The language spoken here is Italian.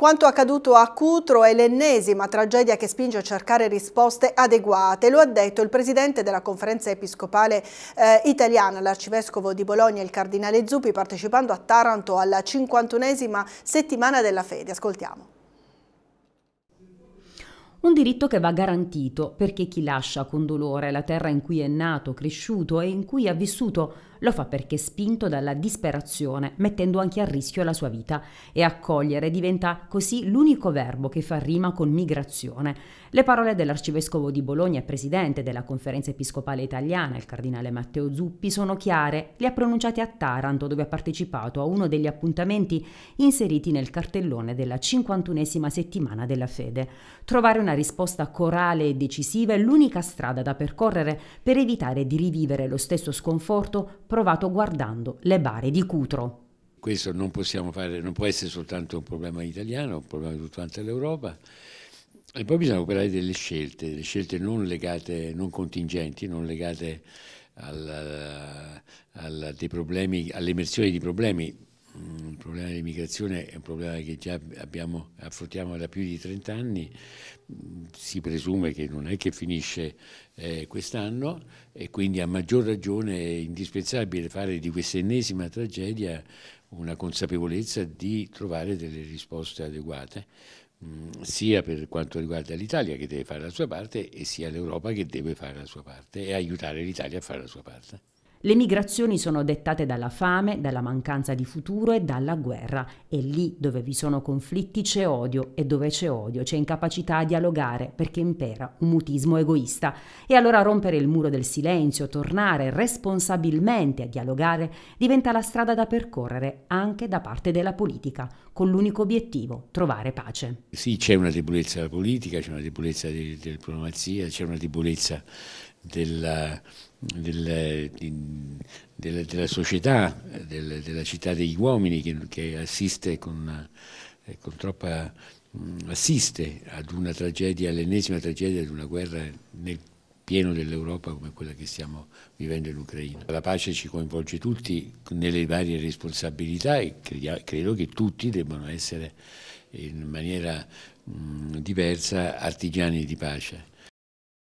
Quanto accaduto a Cutro è l'ennesima tragedia che spinge a cercare risposte adeguate, lo ha detto il presidente della conferenza episcopale eh, italiana, l'arcivescovo di Bologna, il cardinale Zuppi, partecipando a Taranto alla 51esima settimana della fede. Ascoltiamo. Un diritto che va garantito perché chi lascia con dolore la terra in cui è nato, cresciuto e in cui ha vissuto lo fa perché spinto dalla disperazione, mettendo anche a rischio la sua vita, e accogliere diventa così l'unico verbo che fa rima con migrazione. Le parole dell'arcivescovo di Bologna e presidente della Conferenza Episcopale Italiana, il cardinale Matteo Zuppi, sono chiare, le ha pronunciate a Taranto dove ha partecipato a uno degli appuntamenti inseriti nel cartellone della 51esima settimana della fede. Trovare una risposta corale e decisiva è l'unica strada da percorrere per evitare di rivivere lo stesso sconforto provato guardando le bare di Cutro. Questo non possiamo fare, non può essere soltanto un problema italiano, un problema di tutta l'Europa. E poi bisogna operare delle scelte, delle scelte non legate, non contingenti, non legate alla, alla, problemi, all'emersione di problemi problema dell'immigrazione è un problema che già abbiamo, affrontiamo da più di 30 anni, si presume che non è che finisce eh, quest'anno e quindi a maggior ragione è indispensabile fare di questa ennesima tragedia una consapevolezza di trovare delle risposte adeguate mm, sia per quanto riguarda l'Italia che deve fare la sua parte e sia l'Europa che deve fare la sua parte e aiutare l'Italia a fare la sua parte. Le migrazioni sono dettate dalla fame, dalla mancanza di futuro e dalla guerra e lì dove vi sono conflitti c'è odio e dove c'è odio c'è incapacità a dialogare perché impera un mutismo egoista. E allora rompere il muro del silenzio, tornare responsabilmente a dialogare diventa la strada da percorrere anche da parte della politica, con l'unico obiettivo, trovare pace. Sì, c'è una debolezza della politica, c'è una debolezza della diplomazia, c'è una debolezza della, della, della, della società, della città degli uomini che, che assiste con, eh, con troppa mm, assiste ad una tragedia, all'ennesima tragedia di una guerra nel pieno dell'Europa come quella che stiamo vivendo in Ucraina. La pace ci coinvolge tutti nelle varie responsabilità e credo che tutti debbano essere in maniera mm, diversa artigiani di pace.